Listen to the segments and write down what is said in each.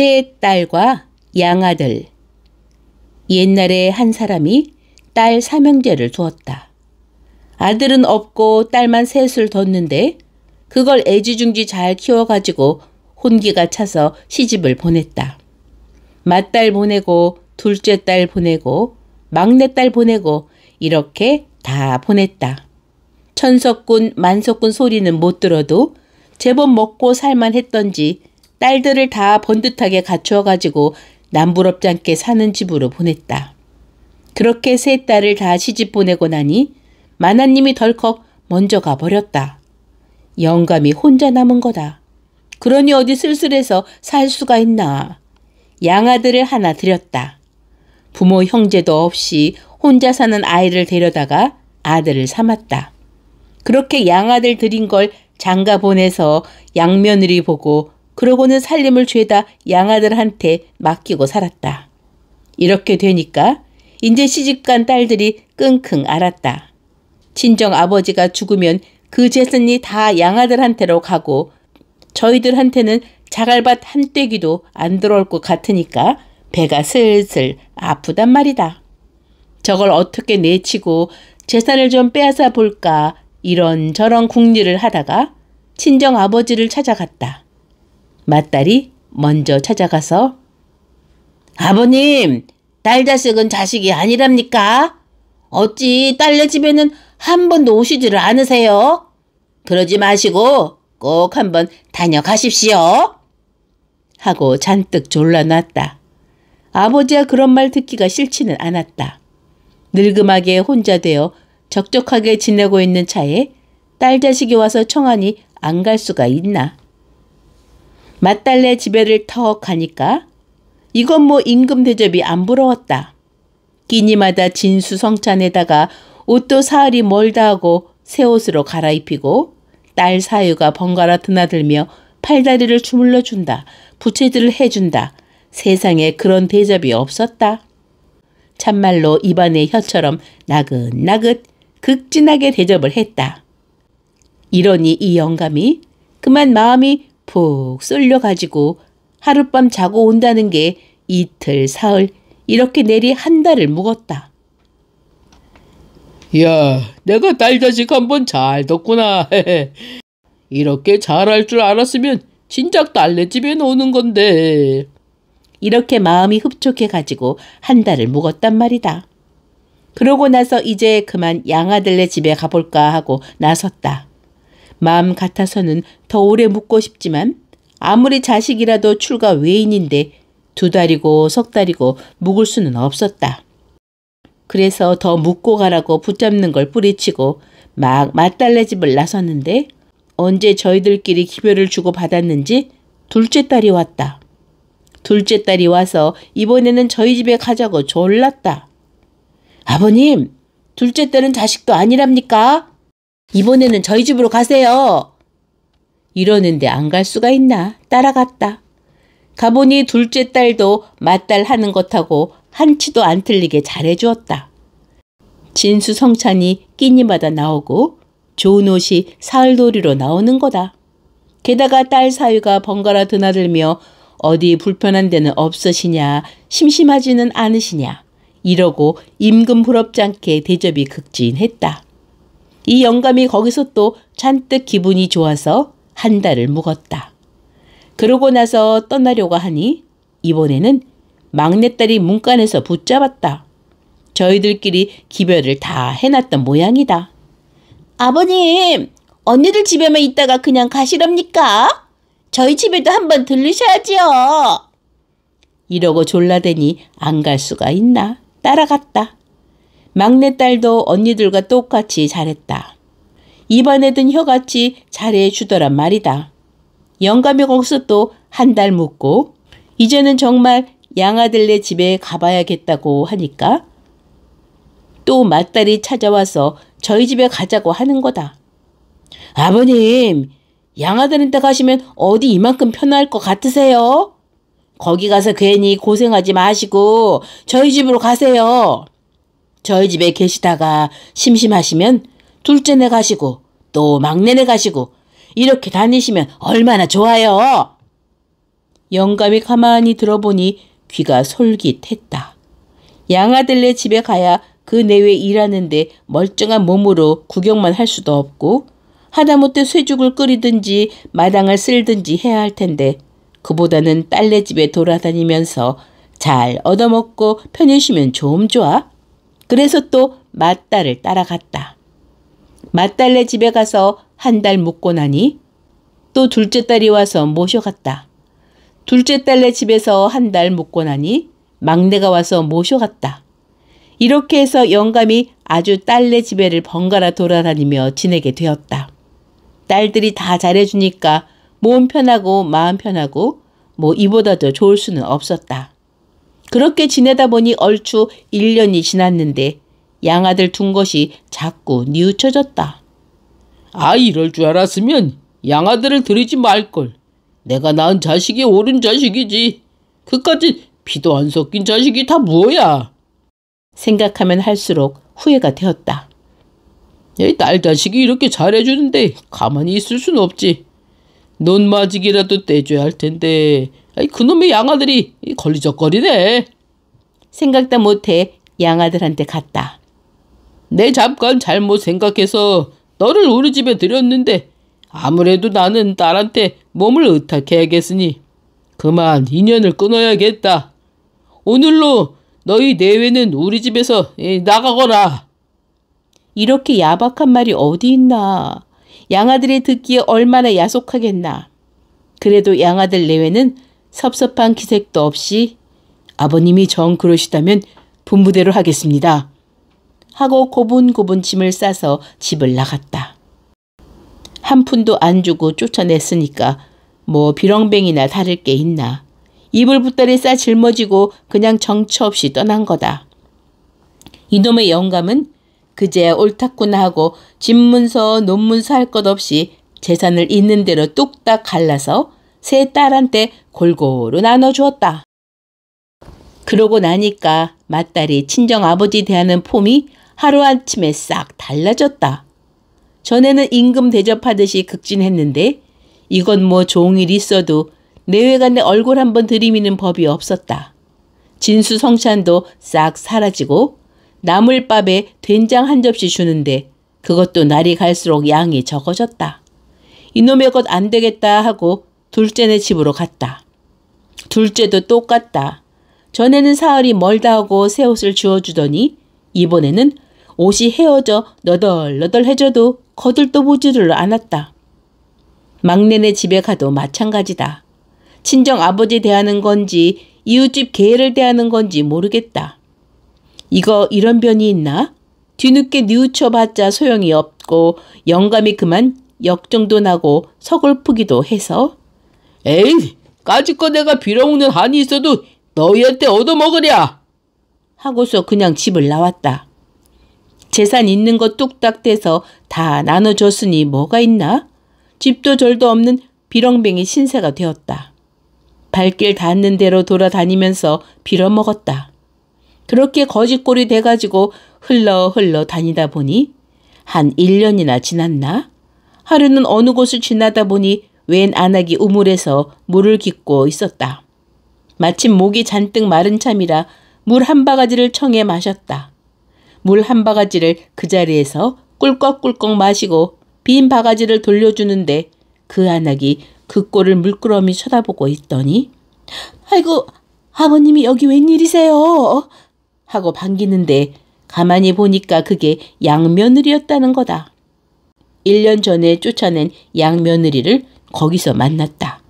세 딸과 양아들. 옛날에 한 사람이 딸 삼형제를 두었다. 아들은 없고 딸만 셋을 뒀는데 그걸 애지중지 잘 키워가지고 혼기가 차서 시집을 보냈다. 맏딸 보내고 둘째 딸 보내고 막내딸 보내고 이렇게 다 보냈다. 천석군 만석군 소리는 못 들어도 제법 먹고 살만 했던지 딸들을 다 번듯하게 갖추어가지고 남부럽지 않게 사는 집으로 보냈다. 그렇게 세 딸을 다 시집 보내고 나니 마나님이 덜컥 먼저 가버렸다. 영감이 혼자 남은 거다. 그러니 어디 쓸쓸해서 살 수가 있나. 양아들을 하나 들였다. 부모 형제도 없이 혼자 사는 아이를 데려다가 아들을 삼았다. 그렇게 양아들 들인 걸 장가 보내서 양며느리 보고 그러고는 살림을 죄다 양아들한테 맡기고 살았다. 이렇게 되니까 이제 시집간 딸들이 끙끙 앓았다. 친정 아버지가 죽으면 그 재산이 다 양아들한테로 가고 저희들한테는 자갈밭 한 떼기도 안 들어올 것 같으니까 배가 슬슬 아프단 말이다. 저걸 어떻게 내치고 재산을 좀 빼앗아 볼까 이런저런 궁리를 하다가 친정 아버지를 찾아갔다. 맞딸이 먼저 찾아가서 아버님, 딸 자식은 자식이 아니랍니까? 어찌 딸네 집에는 한 번도 오시지를 않으세요? 그러지 마시고 꼭 한 번 다녀가십시오. 하고 잔뜩 졸라놨다. 아버지가 그런 말 듣기가 싫지는 않았다. 늙음하게 혼자 되어 적적하게 지내고 있는 차에 딸 자식이 와서 청하니 안 갈 수가 있나. 맞달래 집에를 턱하니까 이건 뭐 임금 대접이 안 부러웠다. 끼니마다 진수성찬에다가 옷도 사흘이 멀다 하고 새 옷으로 갈아입히고 딸 사유가 번갈아 드나들며 팔다리를 주물러준다. 부채질을 해준다. 세상에 그런 대접이 없었다. 참말로 입안의 혀처럼 나긋나긋 극진하게 대접을 했다. 이러니 이 영감이 그만 마음이 푹 쏠려가지고 하룻밤 자고 온다는 게 이틀, 사흘 이렇게 내리 한 달을 묵었다. 야, 내가 딸 자식 한번잘 뒀구나. 이렇게 잘할 줄 알았으면 진작 딸네 집에 노는 건데. 이렇게 마음이 흡족해가지고 한 달을 묵었단 말이다. 그러고 나서 이제 그만 양아들네 집에 가볼까 하고 나섰다. 마음 같아서는 더 오래 묵고 싶지만 아무리 자식이라도 출가 외인인데 두 달이고 석 달이고 묵을 수는 없었다. 그래서 더 묵고 가라고 붙잡는 걸 뿌리치고 막 맞달래 집을 나섰는데 언제 저희들끼리 기별을 주고 받았는지 둘째 딸이 왔다. 둘째 딸이 와서 이번에는 저희 집에 가자고 졸랐다. 아버님, 둘째 딸은 자식도 아니랍니까? 이번에는 저희 집으로 가세요. 이러는데 안 갈 수가 있나 따라갔다. 가보니 둘째 딸도 맞달 하는 것하고 한치도 안 틀리게 잘해주었다. 진수성찬이 끼니마다 나오고 좋은 옷이 사흘놀이로 나오는 거다. 게다가 딸 사위가 번갈아 드나들며 어디 불편한 데는 없으시냐 심심하지는 않으시냐 이러고 임금 부럽지 않게 대접이 극진했다. 이 영감이 거기서 또 잔뜩 기분이 좋아서 한 달을 묵었다. 그러고 나서 떠나려고 하니 이번에는 막내딸이 문간에서 붙잡았다. 저희들끼리 기별을 다 해놨던 모양이다. 아버님, 언니들 집에만 있다가 그냥 가시렵니까? 저희 집에도 한번 들르셔야지요. 이러고 졸라대니 안 갈 수가 있나? 따라갔다. 막내딸도 언니들과 똑같이 잘했다. 입안에든 혀같이 잘해주더란 말이다. 영감의 공수도 한 달 묵고 이제는 정말 양아들네 집에 가봐야겠다고 하니까 또 맏딸이 찾아와서 저희 집에 가자고 하는 거다. 아버님, 양아들한테 가시면 어디 이만큼 편할 것 같으세요? 거기 가서 괜히 고생하지 마시고 저희 집으로 가세요. 저희 집에 계시다가 심심하시면 둘째네 가시고 또 막내네 가시고 이렇게 다니시면 얼마나 좋아요. 영감이 가만히 들어보니 귀가 솔깃했다. 양아들네 집에 가야 그 내외 일하는데 멀쩡한 몸으로 구경만 할 수도 없고 하다못해 쇠죽을 끓이든지 마당을 쓸든지 해야 할 텐데 그보다는 딸네 집에 돌아다니면서 잘 얻어먹고 편히 쉬면 좀 좋아. 그래서 또 맞달을 따라갔다. 맞달네 집에 가서 한 달 묵고 나니 또 둘째 딸이 와서 모셔갔다. 둘째 딸네 집에서 한 달 묵고 나니 막내가 와서 모셔갔다. 이렇게 해서 영감이 아주 딸네 집에를 번갈아 돌아다니며 지내게 되었다. 딸들이 다 잘해주니까 몸 편하고 마음 편하고 뭐 이보다도 좋을 수는 없었다. 그렇게 지내다 보니 얼추 1년이 지났는데 양아들 둔 것이 자꾸 뉘우쳐졌다. 아 이럴 줄 알았으면 양아들을 들이지 말걸. 내가 낳은 자식이 옳은 자식이지. 그까지 피도 안 섞인 자식이 다 뭐야. 생각하면 할수록 후회가 되었다. 내딸 자식이 이렇게 잘해주는데 가만히 있을 순 없지. 논 마지기라도 떼줘야 할 텐데 아이 그놈의 양아들이 걸리적거리네. 생각도 못해 양아들한테 갔다. 내 잠깐 잘못 생각해서 너를 우리 집에 들였는데 아무래도 나는 딸한테 몸을 의탁해야겠으니 그만 인연을 끊어야겠다. 오늘로 너희 내외는 우리 집에서 예, 나가거라. 이렇게 야박한 말이 어디 있나. 양아들이 듣기에 얼마나 야속하겠나. 그래도 양아들 내외는 섭섭한 기색도 없이 아버님이 정 그러시다면 분부대로 하겠습니다. 하고 고분고분 짐을 싸서 집을 나갔다. 한 푼도 안 주고 쫓아냈으니까 뭐 비렁뱅이나 다를 게 있나. 이불 붓다리 싸 짊어지고 그냥 정처 없이 떠난 거다. 이놈의 영감은 그제 옳다구나 하고 집문서 논문서 할 것 없이 재산을 있는 대로 뚝딱 갈라서 세 딸한테 골고루 나눠주었다. 그러고 나니까 맏딸이 친정아버지 대하는 폼이 하루아침에 싹 달라졌다. 전에는 임금 대접하듯이 극진했는데 이건 뭐 좋은 일 있어도 내외간에 얼굴 한번 들이미는 법이 없었다. 진수성찬도 싹 사라지고 나물밥에 된장 한 접시 주는데 그것도 날이 갈수록 양이 적어졌다. 이놈의 것 안 되겠다 하고 둘째네 집으로 갔다. 둘째도 똑같다. 전에는 사흘이 멀다 하고 새 옷을 주워주더니 이번에는 옷이 헤어져 너덜너덜해져도 거들떠 보지를 않았다. 막내네 집에 가도 마찬가지다. 친정 아버지 대하는 건지 이웃집 개를 대하는 건지 모르겠다. 이거 이런 변이 있나? 뒤늦게 뉘우쳐봤자 소용이 없고 영감이 그만 역정도 나고 서글프기도 해서 에이 까짓거 내가 빌어먹는 한이 있어도 너희한테 얻어먹으랴 하고서 그냥 집을 나왔다. 재산 있는 거 뚝딱 떼서 다 나눠줬으니 뭐가 있나? 집도 절도 없는 비렁뱅이 신세가 되었다. 발길 닿는 대로 돌아다니면서 빌어먹었다. 그렇게 거짓골이 돼가지고 흘러 흘러 다니다 보니 한 1년이나 지났나? 하루는 어느 곳을 지나다 보니 웬 안악이 우물에서 물을 깃고 있었다. 마침 목이 잔뜩 마른 참이라 물 한 바가지를 청해 마셨다. 물 한 바가지를 그 자리에서 꿀꺽꿀꺽 마시고 빈 바가지를 돌려주는데 그 안악이 그 꼴을 물끄러미 쳐다보고 있더니 아이고 아버님이 여기 웬일이세요? 하고 반기는데 가만히 보니까 그게 양며느리였다는 거다. 1년 전에 쫓아낸 양며느리를 거기서 만났다.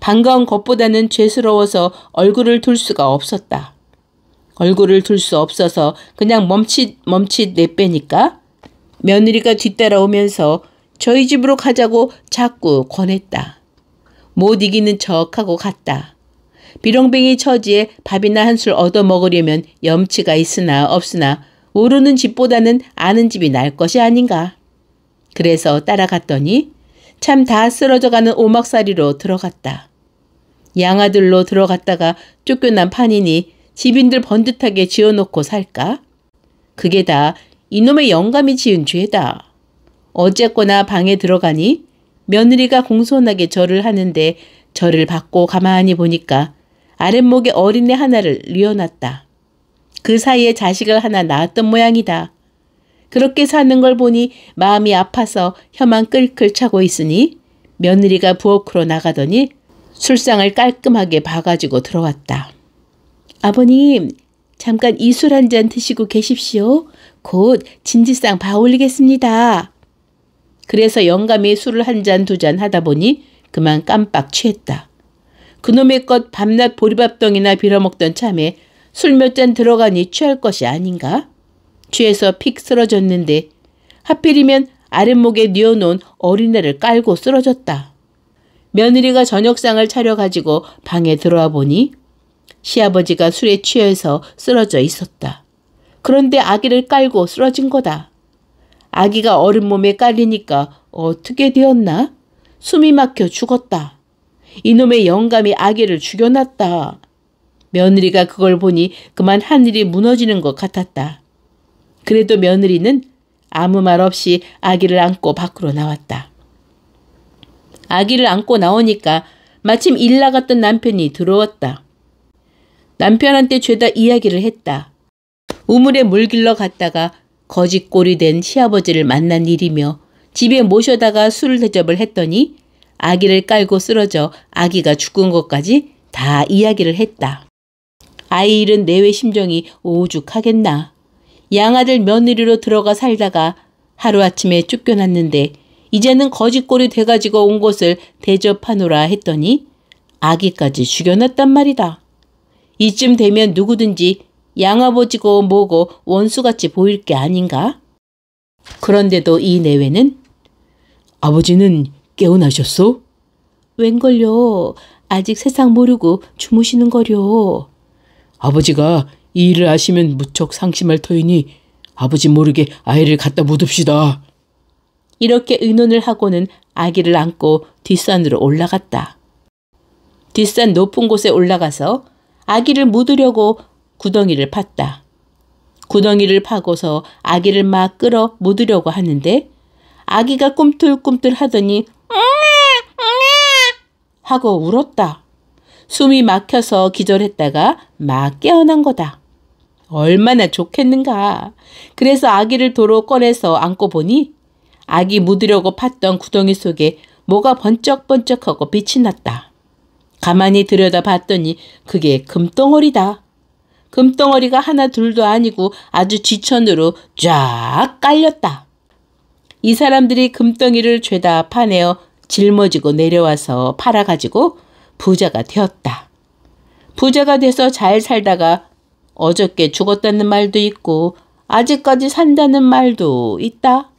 반가운 것보다는 죄스러워서 얼굴을 둘 수가 없었다. 얼굴을 둘 수 없어서 그냥 멈칫 멈칫 내빼니까 며느리가 뒤따라오면서 저희 집으로 가자고 자꾸 권했다. 못 이기는 척하고 갔다. 비렁뱅이 처지에 밥이나 한 술 얻어 먹으려면 염치가 있으나 없으나 모르는 집보다는 아는 집이 날 것이 아닌가. 그래서 따라갔더니 참 다 쓰러져가는 오막살이로 들어갔다. 양아들로 들어갔다가 쫓겨난 판이니 집인들 번듯하게 지어놓고 살까? 그게 다 이놈의 영감이 지은 죄다. 어쨌거나 방에 들어가니 며느리가 공손하게 절을 하는데 절을 받고 가만히 보니까 아랫목에 어린애 하나를 뉘어놨다. 그 사이에 자식을 하나 낳았던 모양이다. 그렇게 사는 걸 보니 마음이 아파서 혀만 끌끌 차고 있으니 며느리가 부엌으로 나가더니 술상을 깔끔하게 봐가지고 들어왔다. 아버님, 잠깐 이 술 한 잔 드시고 계십시오. 곧 진지상 봐올리겠습니다. 그래서 영감이 술을 한 잔, 두 잔 하다 보니 그만 깜빡 취했다. 그놈의 것 밤낮 보리밥덩이나 빌어먹던 참에 술 몇 잔 들어가니 취할 것이 아닌가? 취해서 픽 쓰러졌는데 하필이면 아랫목에 뉘어놓은 어린애를 깔고 쓰러졌다. 며느리가 저녁상을 차려가지고 방에 들어와 보니 시아버지가 술에 취해서 쓰러져 있었다. 그런데 아기를 깔고 쓰러진 거다. 아기가 어린 몸에 깔리니까 어떻게 되었나? 숨이 막혀 죽었다. 이놈의 영감이 아기를 죽여놨다. 며느리가 그걸 보니 그만 하늘이 무너지는 것 같았다. 그래도 며느리는 아무 말 없이 아기를 안고 밖으로 나왔다. 아기를 안고 나오니까 마침 일 나갔던 남편이 들어왔다. 남편한테 죄다 이야기를 했다. 우물에 물 길러 갔다가 거짓골이 된 시아버지를 만난 일이며 집에 모셔다가 술을 대접을 했더니 아기를 깔고 쓰러져 아기가 죽은 것까지 다 이야기를 했다. 아이 잃은 내외 심정이 오죽하겠나. 양아들 며느리로 들어가 살다가 하루아침에 쫓겨났는데 이제는 거짓골이 돼가지고 온 곳을 대접하노라 했더니 아기까지 죽여놨단 말이다. 이쯤 되면 누구든지 양아버지고 뭐고 원수같이 보일 게 아닌가? 그런데도 이 내외는 아버지는 깨어나셨소? 웬걸요? 아직 세상 모르고 주무시는 거려. 아버지가 이 일을 아시면 무척 상심할 터이니 아버지 모르게 아이를 갖다 묻읍시다. 이렇게 의논을 하고는 아기를 안고 뒷산으로 올라갔다. 뒷산 높은 곳에 올라가서 아기를 묻으려고 구덩이를 팠다. 구덩이를 파고서 아기를 막 끌어 묻으려고 하는데 아기가 꿈틀꿈틀 하더니 하고 울었다. 숨이 막혀서 기절했다가 막 깨어난 거다. 얼마나 좋겠는가. 그래서 아기를 도로 꺼내서 안고 보니 아기 묻으려고 팠던 구덩이 속에 뭐가 번쩍번쩍하고 빛이 났다. 가만히 들여다봤더니 그게 금덩어리다. 금덩어리가 하나 둘도 아니고 아주 지천으로 쫙 깔렸다. 이 사람들이 금덩이를 죄다 파내어 짊어지고 내려와서 팔아가지고 부자가 되었다. 부자가 돼서 잘 살다가 어저께 죽었다는 말도 있고 아직까지 산다는 말도 있다.